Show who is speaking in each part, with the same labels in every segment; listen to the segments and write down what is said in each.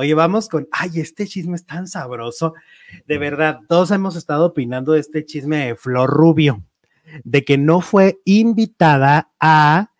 Speaker 1: Oye, vamos con, ay, este chisme es tan sabroso. De verdad, todos hemos estado opinando de este chisme de Flor Rubio, de que no fue invitada a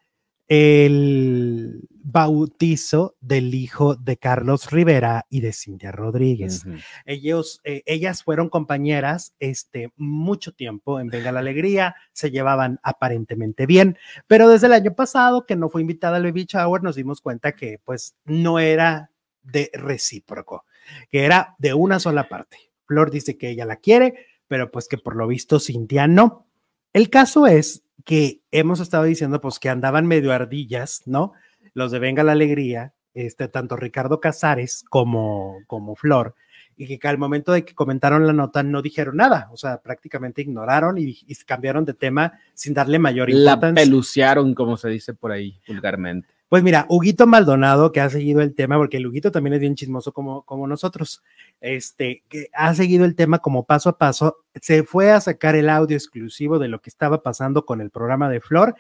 Speaker 1: el bautizo del hijo de Carlos Rivera y de Cintia Rodríguez. Ellos, eh, ellas fueron compañeras este, mucho tiempo en Venga la Alegría, se llevaban aparentemente bien, pero desde el año pasado que no fue invitada al Baby Shower, nos dimos cuenta que pues no era de recíproco, que era de una sola parte. Flor dice que ella la quiere, pero pues que por lo visto Cintia no. El caso es que hemos estado diciendo pues que andaban medio ardillas, ¿no? Los de Venga la Alegría, este, tanto Ricardo Casares como, como Flor, y que al momento de que comentaron la nota no dijeron nada, o sea, prácticamente ignoraron y, y cambiaron de tema sin darle mayor importancia. La
Speaker 2: peluciaron, como se dice por ahí vulgarmente.
Speaker 1: Pues mira, Huguito Maldonado, que ha seguido el tema, porque el Huguito también es bien chismoso como, como nosotros,
Speaker 2: este,
Speaker 1: que ha seguido el tema como paso a paso, se fue a sacar el audio exclusivo de lo que estaba pasando con el programa de Flor,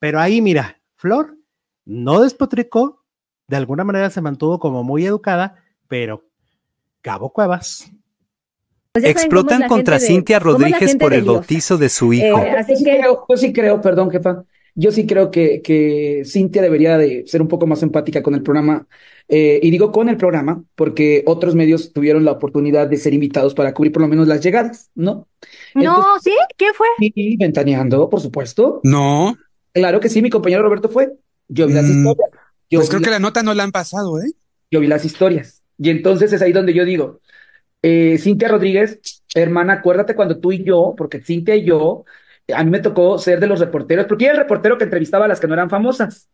Speaker 1: pero ahí mira, Flor no despotricó, de alguna manera se mantuvo como muy educada, pero Cabo Cuevas. Pues Explotan contra Cintia Rodríguez por el bautizo de su eh, hijo.
Speaker 3: así que, yo sí creo, perdón, jefa, yo sí creo que, que Cintia debería de ser un poco más empática con el programa. Eh, y digo con el programa, porque otros medios tuvieron la oportunidad de ser invitados para cubrir por lo menos las llegadas, ¿no? No, ¿sí? ¿Qué fue? Sí, ventaneando, por supuesto. No. Claro que sí, mi compañero Roberto fue. Yo vi las mm, historias. Yo pues creo que la nota no la han pasado, ¿eh? Yo vi las historias. Y entonces es ahí donde yo digo, eh, Cintia Rodríguez, hermana, acuérdate cuando tú y yo, porque Cintia y yo a mí me tocó ser de los reporteros, porque era el reportero que entrevistaba a las que no eran famosas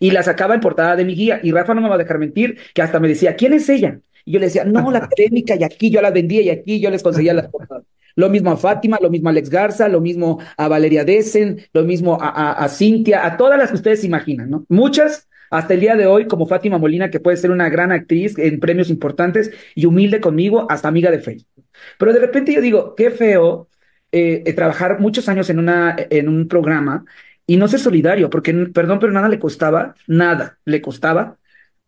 Speaker 3: y las sacaba en portada de mi guía. Y Rafa no me va a dejar mentir, que hasta me decía, ¿quién es ella? Y yo le decía, no, la técnica y aquí yo la vendía, y aquí yo les conseguía las portadas. Lo mismo a Fátima, lo mismo a Alex Garza, lo mismo a Valeria Dessen, lo mismo a, a, a Cintia, a todas las que ustedes imaginan, ¿no? Muchas, hasta el día de hoy, como Fátima Molina, que puede ser una gran actriz en premios importantes y humilde conmigo, hasta amiga de Facebook. Pero de repente yo digo, qué feo eh, eh, trabajar muchos años en, una, en un programa y no ser solidario, porque, perdón, pero nada le costaba, nada le costaba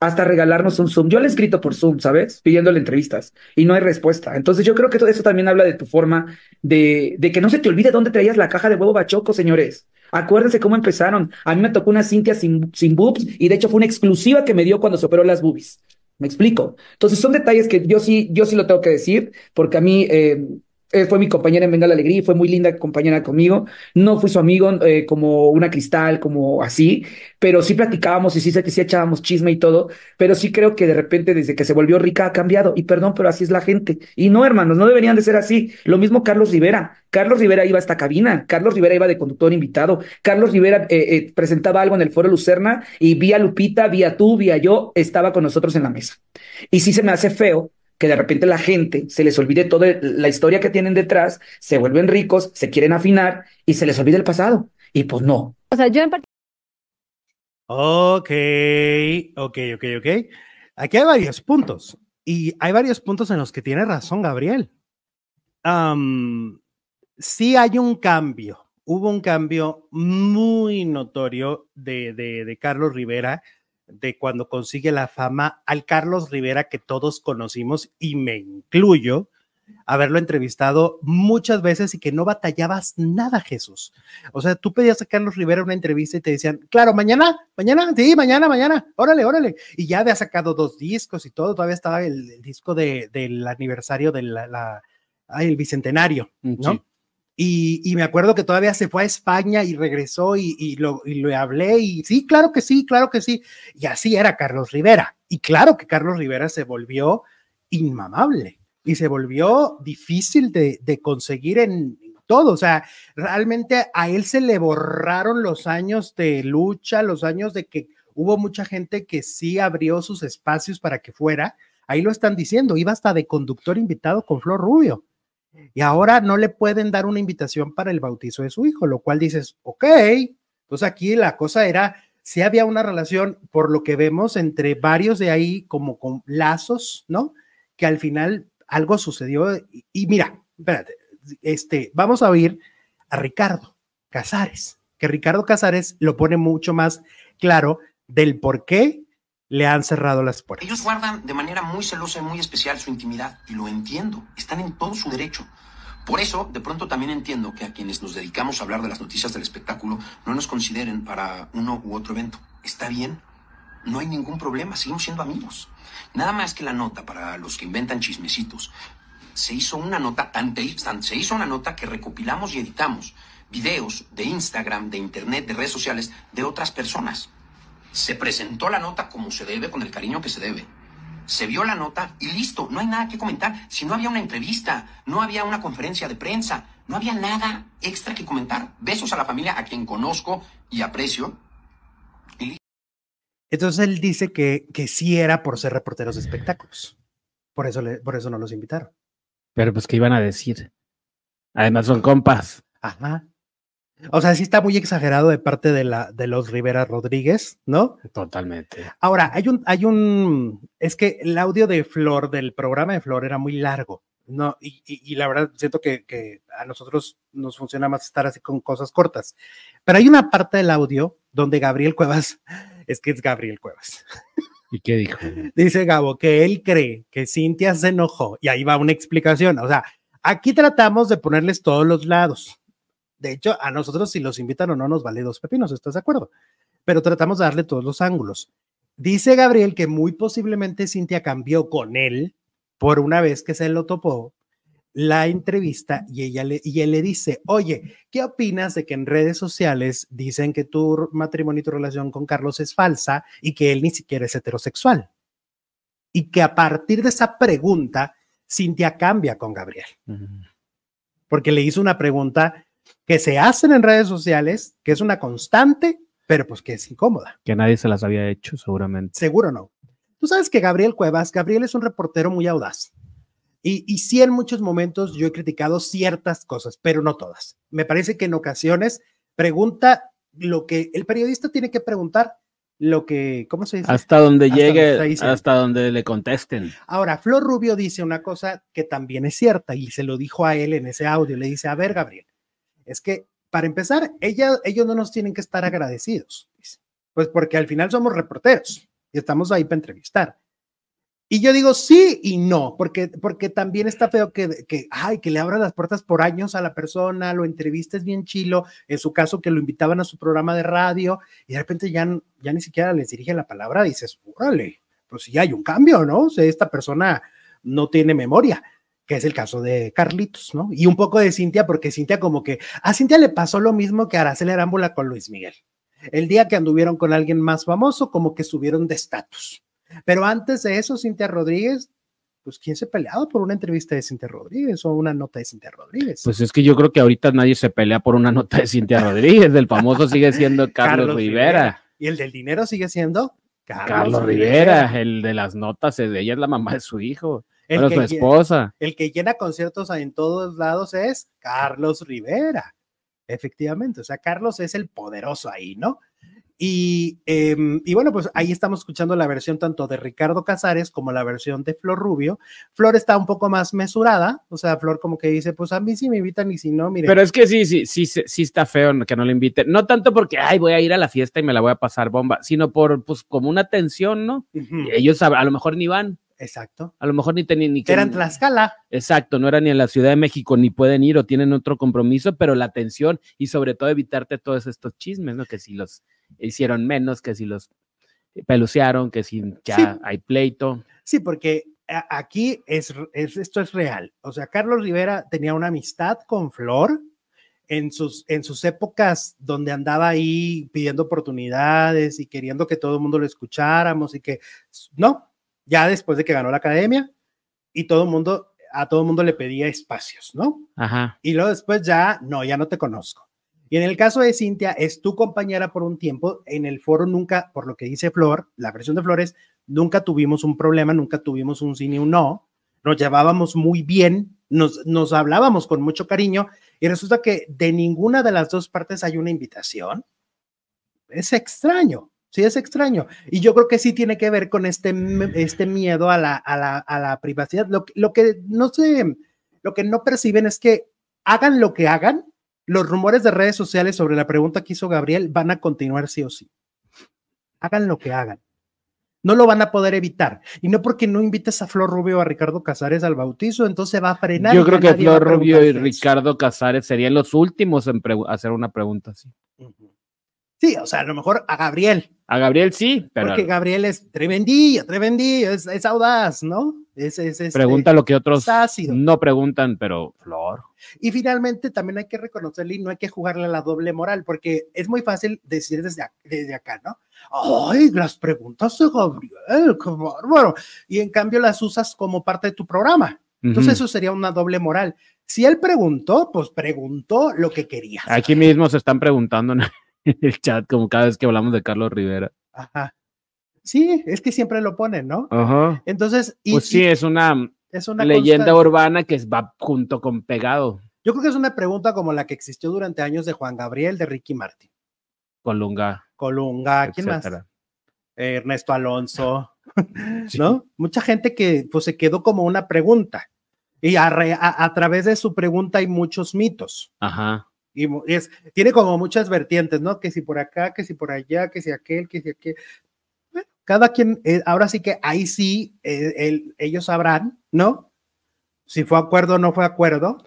Speaker 3: hasta regalarnos un Zoom. Yo le he escrito por Zoom, ¿sabes? Pidiéndole entrevistas y no hay respuesta. Entonces yo creo que todo eso también habla de tu forma de, de que no se te olvide dónde traías la caja de huevo bachoco, señores. Acuérdense cómo empezaron. A mí me tocó una Cintia sin, sin boobs y de hecho fue una exclusiva que me dio cuando se operó las boobies. Me explico. Entonces son detalles que yo sí, yo sí lo tengo que decir porque a mí... Eh, eh, fue mi compañera en Venga la Alegría, fue muy linda compañera conmigo. No fue su amigo eh, como una cristal, como así, pero sí platicábamos y sí sí echábamos chisme y todo, pero sí creo que de repente desde que se volvió rica ha cambiado. Y perdón, pero así es la gente. Y no, hermanos, no deberían de ser así. Lo mismo Carlos Rivera. Carlos Rivera iba a esta cabina, Carlos Rivera iba de conductor invitado, Carlos Rivera eh, presentaba algo en el Foro Lucerna y vía Lupita, vía tú, vía yo, estaba con nosotros en la mesa. Y sí se me hace feo que de repente la gente se les olvide toda la historia que tienen detrás, se vuelven ricos, se quieren afinar y se les olvida el pasado. Y pues no. O
Speaker 2: sea, yo en particular.
Speaker 1: Ok, ok, ok, ok. Aquí hay varios puntos y hay varios puntos en los que tiene razón Gabriel. sí hay un cambio, hubo un cambio muy notorio de Carlos Rivera de cuando consigue la fama al Carlos Rivera que todos conocimos y me incluyo haberlo entrevistado muchas veces y que no batallabas nada, Jesús. O sea, tú pedías a Carlos Rivera una entrevista y te decían, claro, mañana, mañana, sí, mañana, mañana, órale, órale. Y ya había sacado dos discos y todo, todavía estaba el, disco de, del aniversario del la, el bicentenario, ¿no? Y, me acuerdo que todavía se fue a España y regresó y, lo, y le hablé y sí, claro que sí, claro que sí. Y así era Carlos Rivera. Y claro que Carlos Rivera se volvió inmamable y se volvió difícil de, de conseguir en todo. O sea, realmente a él se le borraron los años de lucha, los años de que hubo mucha gente que sí abrió sus espacios para que fuera. Ahí lo están diciendo, iba hasta de conductor invitado con Flor Rubio y ahora no le pueden dar una invitación para el bautizo de su hijo, lo cual dices, ok, entonces pues aquí la cosa era, si había una relación, por lo que vemos, entre varios de ahí como con lazos, ¿no? Que al final algo sucedió y, mira, espérate, este, vamos a oír a Ricardo Casares, que Ricardo Casares lo pone mucho más claro del por qué le han cerrado las puertas. Ellos guardan de manera muy celosa y muy especial su intimidad, y lo entiendo, están en todo su derecho. Por eso, de pronto también entiendo que a quienes nos dedicamos a hablar de las noticias del espectáculo no nos consideren para uno u otro evento. Está bien, no hay ningún problema, seguimos siendo amigos. Nada más que la nota para los que inventan chismecitos. Se hizo una nota, tan, tan, se hizo una nota que recopilamos y editamos videos de Instagram, de Internet, de redes sociales de otras personas. Se presentó la nota como se debe, con el cariño que se debe. Se vio la nota y listo, no hay nada que comentar. Si no había una entrevista, no había una conferencia de prensa, no había nada extra que comentar. Besos a la familia, a quien conozco y aprecio. Entonces él dice que, que sí era por ser reporteros de espectáculos. Por eso, por eso no los invitaron.
Speaker 2: Pero pues, ¿qué iban a decir? Además son compas.
Speaker 1: Ajá. O sea, sí está muy exagerado de parte de, la, de los Rivera Rodríguez, ¿no?
Speaker 2: Totalmente.
Speaker 1: Ahora, hay un, hay un, es que el audio de Flor, del programa de Flor, era muy largo, ¿no? Y, y, la verdad siento que, que, a nosotros nos funciona más estar así con cosas cortas. Pero hay una parte del audio donde Gabriel Cuevas, es que es Gabriel Cuevas.
Speaker 2: ¿Y qué dijo?
Speaker 1: Dice Gabo que él cree que Cintia se enojó y ahí va una explicación. O sea, aquí tratamos de ponerles todos los lados. De hecho, a nosotros si los invitan o no nos vale dos pepinos, ¿estás de acuerdo? Pero tratamos de darle todos los ángulos. Dice Gabriel que muy posiblemente Cintia cambió con él por una vez que se lo topó la entrevista y, ella le, y él le dice, oye, ¿qué opinas de que en redes sociales dicen que tu matrimonio y tu relación con Carlos es falsa y que él ni siquiera es heterosexual? Y que a partir de esa pregunta, Cintia cambia con Gabriel. Porque le hizo una pregunta que se hacen en redes sociales, que es una constante, pero pues que es incómoda. Que nadie se las había hecho, seguramente. Seguro no. Tú sabes que Gabriel Cuevas, Gabriel es un reportero muy audaz. Y, y sí, en muchos momentos yo he criticado ciertas cosas, pero no todas. Me parece que en ocasiones pregunta lo que el periodista tiene que preguntar, lo que, ¿cómo se dice? Hasta donde llegue, hasta
Speaker 2: donde le contesten.
Speaker 1: Ahora, Flor Rubio dice una cosa que también es cierta y se lo dijo a él en ese audio. Le dice, a ver, Gabriel, es que para empezar, ellos no nos tienen que estar agradecidos, pues porque al final somos reporteros y estamos ahí para entrevistar. Y yo digo sí y no, porque, porque también está feo que, que, ay, que le abran las puertas por años a la persona, lo entrevistes bien chilo, en su caso que lo invitaban a su programa de radio y de repente ya, ya ni siquiera les dirige la palabra, dices, órale, pues si hay un cambio, ¿no? esta persona no tiene memoria que es el caso de Carlitos, ¿no? Y un poco de Cintia, porque Cintia como que a Cintia le pasó lo mismo que a Araceli Arámbula con Luis Miguel. El día que anduvieron con alguien más famoso, como que subieron de estatus. Pero antes de eso, Cintia Rodríguez, pues quién se peleado por una entrevista de Cintia Rodríguez o una nota de Cintia Rodríguez.
Speaker 2: Pues es que yo creo que ahorita nadie se pelea por una nota de Cintia Rodríguez. El famoso sigue siendo Carlos, Rivera. Y el del dinero sigue siendo Carlos, Carlos Rivera. Rivera. El de las notas, ella es la mamá de su hijo. El que esposa. Llena,
Speaker 1: el que llena conciertos en todos lados es Carlos Rivera. Efectivamente, o sea, Carlos es el poderoso ahí, ¿no? Em, y, bueno, pues ahí estamos escuchando la versión tanto de Ricardo Casares como la versión de Flor Rubio. Flor está un poco más mesurada, o sea, Flor como que dice, pues a mí sí me invitan y si no, mire. Pero es que
Speaker 2: sí, sí, sí, sí está feo que no le inviten. No tanto porque, ay, voy a ir a la fiesta y me la voy a pasar bomba, sino por, pues, como una tensión, ¿no? Ellos a, lo mejor ni van. Exacto. A lo mejor ni tenían ni que. Eran
Speaker 1: Tlaxcala.
Speaker 2: Exacto, no era ni en la Ciudad de México, ni pueden ir o tienen otro compromiso, pero la atención y sobre todo evitarte todos estos chismes, ¿no? Que si los hicieron menos, que si los pelucearon, que si ya hay pleito. Sí, porque
Speaker 1: aquí es, esto es real. O sea, Carlos Rivera tenía una amistad con Flor en sus, en sus épocas donde andaba ahí pidiendo oportunidades y queriendo que todo el mundo lo escucháramos y que no, ya después de que ganó la academia y todo mundo, a todo el mundo le pedía espacios, ¿no? Ajá. Y luego después ya, no, ya no te conozco. Y en el caso de Cintia, es tu compañera por un tiempo. En el foro nunca, por lo que dice Flor, la versión de Flores, nunca tuvimos un problema, nunca tuvimos un sí ni un no. Nos llevábamos muy bien, nos, nos hablábamos con mucho cariño y resulta que de ninguna de las dos partes hay una invitación. Es extraño. Sí, es extraño. Y yo creo que sí tiene que ver con este, este miedo a la, privacidad. Lo, lo, que no sé, lo que no perciben es que hagan lo que hagan, los rumores de redes sociales sobre la pregunta que hizo Gabriel van a continuar sí o sí. Hagan lo que hagan. No lo van a poder evitar. Y no porque no invites a Flor Rubio o a Ricardo Casares al bautizo, entonces va a frenar. Yo creo que Flor Rubio y
Speaker 2: Ricardo Casares serían los últimos en hacer una pregunta así.
Speaker 1: Sí, o sea, a lo mejor a
Speaker 2: Gabriel, a Gabriel sí, pero. Porque
Speaker 1: Gabriel es tremendillo, tremendillo, es, audaz, ¿no? Es, este, Pregunta
Speaker 2: lo que otros no preguntan, pero
Speaker 1: Flor. Y finalmente también hay que reconocerle y no hay que jugarle a la doble moral, porque es muy fácil decir desde, acá, ¿no? ¡Ay, las preguntas de Gabriel! ¡Qué bárbaro! Y en cambio las usas como parte de tu programa. Entonces eso sería una doble moral. Si él preguntó, pues preguntó lo que quería.
Speaker 2: Aquí mismo se están preguntando. ¿no? el chat, como cada vez que hablamos de Carlos Rivera.
Speaker 1: Ajá. Sí, es que siempre lo ponen, ¿no? Ajá. Entonces, y, pues sí,
Speaker 2: es una,
Speaker 1: es una leyenda
Speaker 2: urbana que va junto con pegado.
Speaker 1: Yo creo que es una pregunta como la que existió durante años de Juan Gabriel, de Ricky Martin.
Speaker 2: Colunga. Colunga,
Speaker 1: ¿quién más? Ernesto Alonso, ¿no? Mucha gente que pues se quedó como una pregunta. Y a, través de su pregunta hay muchos mitos. Ajá y es, tiene como muchas vertientes, ¿no? Que si por acá, que si por allá, que si aquel, que si aquel. cada quien, eh, ahora sí que ahí sí, eh, ellos sabrán, ¿no? Si fue acuerdo o no fue acuerdo.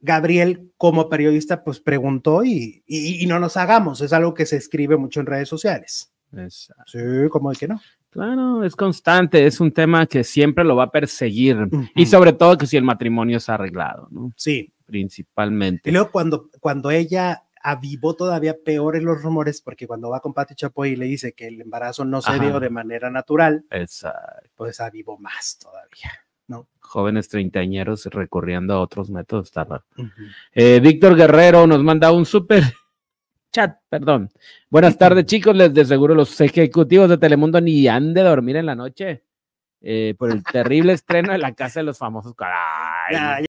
Speaker 1: Gabriel, como periodista, pues preguntó y, y no nos hagamos, es algo que se escribe mucho en redes sociales sí, como es que no.
Speaker 2: Claro, es constante, es un tema que siempre lo va a perseguir. Y sobre todo que si el matrimonio es arreglado, ¿no? Sí. Principalmente. Y luego cuando,
Speaker 1: cuando ella avivó todavía peores los rumores porque cuando va con Pati Chapoy y le dice que el embarazo no se dio de manera natural, Exacto. pues avivó más todavía. ¿no?
Speaker 2: Jóvenes treintañeros recorriendo a otros métodos. Eh, Víctor Guerrero nos manda un súper chat, perdón. Buenas tardes, chicos. Les de seguro los ejecutivos de Telemundo ni han de dormir en la noche eh, por el terrible estreno de la casa de los famosos. Caray.